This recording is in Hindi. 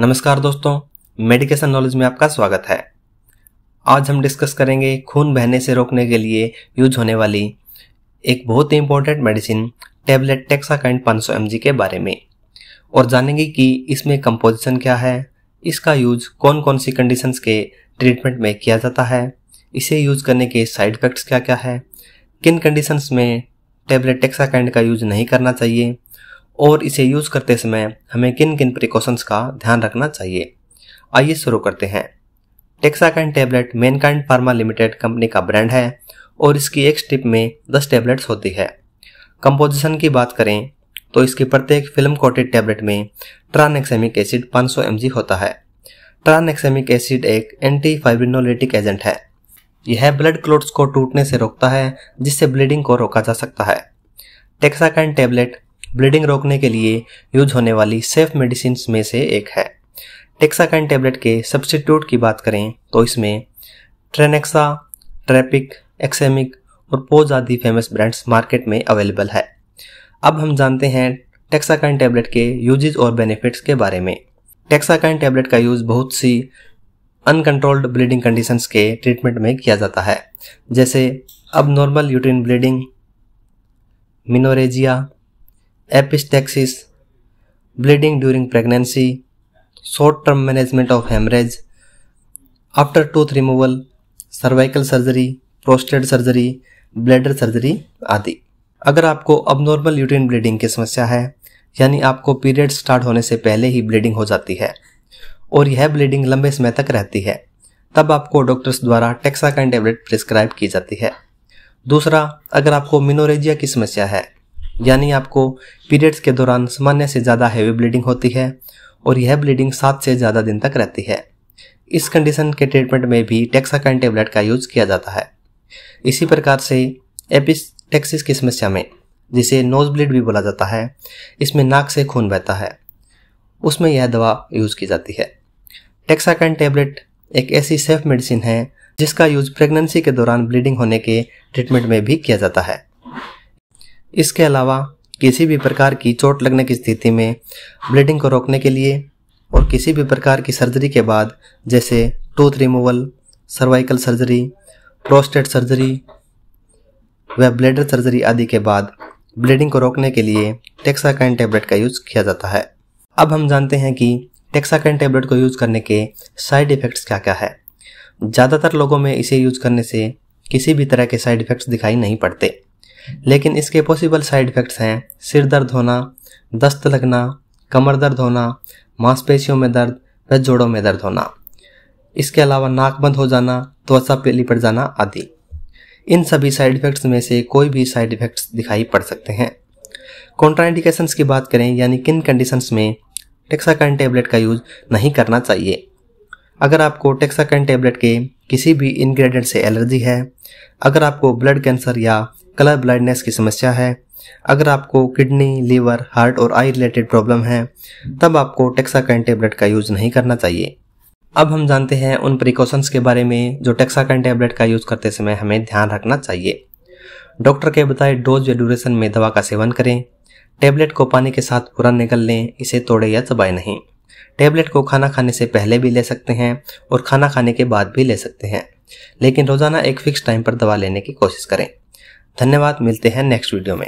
नमस्कार दोस्तों मेडिकेशन नॉलेज में आपका स्वागत है आज हम डिस्कस करेंगे खून बहने से रोकने के लिए यूज होने वाली एक बहुत ही important medicine tablet Texakind 500 mg के बारे में और जानेंगे कि इसमें कंपोजिशन क्या है इसका यूज कौन कौन सी कंडीशंस के ट्रीटमेंट में किया जाता है इसे यूज करने के साइड इफेक्ट्स क्या क्या है किन कंडीशंस में टेबलेट टेक्साकैंड का यूज नहीं करना चाहिए और इसे यूज़ करते समय हमें किन किन प्रिकॉशंस का ध्यान रखना चाहिए आइए शुरू करते हैं Texakind tablet Mankind Pharma limited company का ब्रांड है और इसकी एक स्टिप में दस टैबलेट्स होती है कंपोजिशन की बात करें तो इसकी प्रत्येक फिल्म कोटेड टैबलेट में ट्रानेक्सेमिक एसिड 500 सौ होता है ट्रानेक्सेमिक एसिड एक एंटी फाइब्रिनोलिटिक एजेंट है यह ब्लड क्लोट्स को टूटने से रोकता है जिससे ब्लीडिंग को रोका जा सकता है टेक्साकाइन टेबलेट ब्लीडिंग रोकने के लिए यूज होने वाली सेफ मेडिसिन में से एक है टेक्साकाइन टेबलेट के सब्सटीट्यूट की बात करें तो इसमें ट्रेनेक्सा ट्रैपिक एक्सेमिक और पोज आदि फेमस ब्रांड्स मार्केट में अवेलेबल है अब हम जानते हैं टेक्साकाइन टैबलेट के यूजेज और बेनिफिट्स के बारे में टेक्साकाइन टैबलेट का यूज़ बहुत सी अनकंट्रोल्ड ब्लीडिंग कंडीशंस के ट्रीटमेंट में किया जाता है जैसे अब normal uterine bleeding menorrhagia epistaxis, bleeding during pregnancy, short-term management of hemorrhage, after tooth removal, cervical surgery, prostate surgery bladder surgery आदि अगर आपको अब नॉर्मल यूट्रीन ब्लीडिंग की समस्या है यानी आपको पीरियड स्टार्ट होने से पहले ही ब्लीडिंग हो जाती है और यह ब्लीडिंग लंबे समय तक रहती है तब आपको डॉक्टर्स द्वारा टेक्साकाइन टेबलेट प्रिस्क्राइब की जाती है दूसरा अगर आपको मिनोरेजिया की समस्या है यानी आपको पीरियड्स के दौरान सामान्य से ज़्यादा हैवी ब्लीडिंग होती है और यह ब्लीडिंग सात से ज़्यादा दिन तक रहती है इस कंडीशन के ट्रीटमेंट में भी टेक्साकाइन टेबलेट का यूज़ किया जाता है इसी प्रकार से एपिस की समस्या में जिसे नोज ब्लीड भी बोला जाता है इसमें नाक से खून बहता है उसमें यह दवा यूज़ की जाती है टेक्साकाइन टेबलेट एक ऐसी सेफ मेडिसिन है जिसका यूज़ प्रेगनेंसी के दौरान ब्लीडिंग होने के ट्रीटमेंट में भी किया जाता है इसके अलावा किसी भी प्रकार की चोट लगने की स्थिति में ब्लीडिंग को रोकने के लिए और किसी भी प्रकार की सर्जरी के बाद जैसे tooth removal cervical surgery prostate surgery व ब्लेडर सर्जरी आदि के बाद ब्लीडिंग को रोकने के लिए टेक्साकाइन टैबलेट का यूज़ किया जाता है अब हम जानते हैं कि टेक्साकाइन टैबलेट को यूज़ करने के साइड इफ़ेक्ट्स क्या क्या है ज़्यादातर लोगों में इसे यूज़ करने से किसी भी तरह के साइड इफ़ेक्ट्स दिखाई नहीं पड़ते लेकिन इसके पॉसिबल साइड इफ़ेक्ट्स हैं सिर दर्द होना दस्त लगना कमर दर्द होना मांसपेशियों में दर्द व जोड़ों में दर्द होना इसके अलावा नाक बंद हो जाना त्वचा पे पड़ जाना आदि इन सभी साइड इफ़ेक्ट्स में से कोई भी साइड इफ़ेक्ट्स दिखाई पड़ सकते हैं कॉन्ट्राइंडिकेशन की बात करें यानी किन कंडीशंस में टेक्साकन टेबलेट का यूज़ नहीं करना चाहिए अगर आपको टेक्साकन टेबलेट के किसी भी इंग्रेडिएंट से एलर्जी है अगर आपको ब्लड कैंसर या कलर ब्लाइंडनेस की समस्या है अगर आपको किडनी लीवर हार्ट और आई रिलेटेड प्रॉब्लम है तब आपको टेक्साकाइन टेबलेट का यूज़ नहीं करना चाहिए अब हम जानते हैं उन प्रिकॉशंस के बारे में जो टेक्साकाइन टेबलेट का यूज़ करते समय हमें ध्यान रखना चाहिए डॉक्टर के बताए डोज या ड्यूरेशन में दवा का सेवन करें टेबलेट को पानी के साथ पूरा निकल लें इसे तोड़े या चबाए नहीं टेबलेट को खाना खाने से पहले भी ले सकते हैं और खाना खाने के बाद भी ले सकते हैं लेकिन रोज़ाना एक फिक्स टाइम पर दवा लेने की कोशिश करें धन्यवाद मिलते हैं नेक्स्ट वीडियो में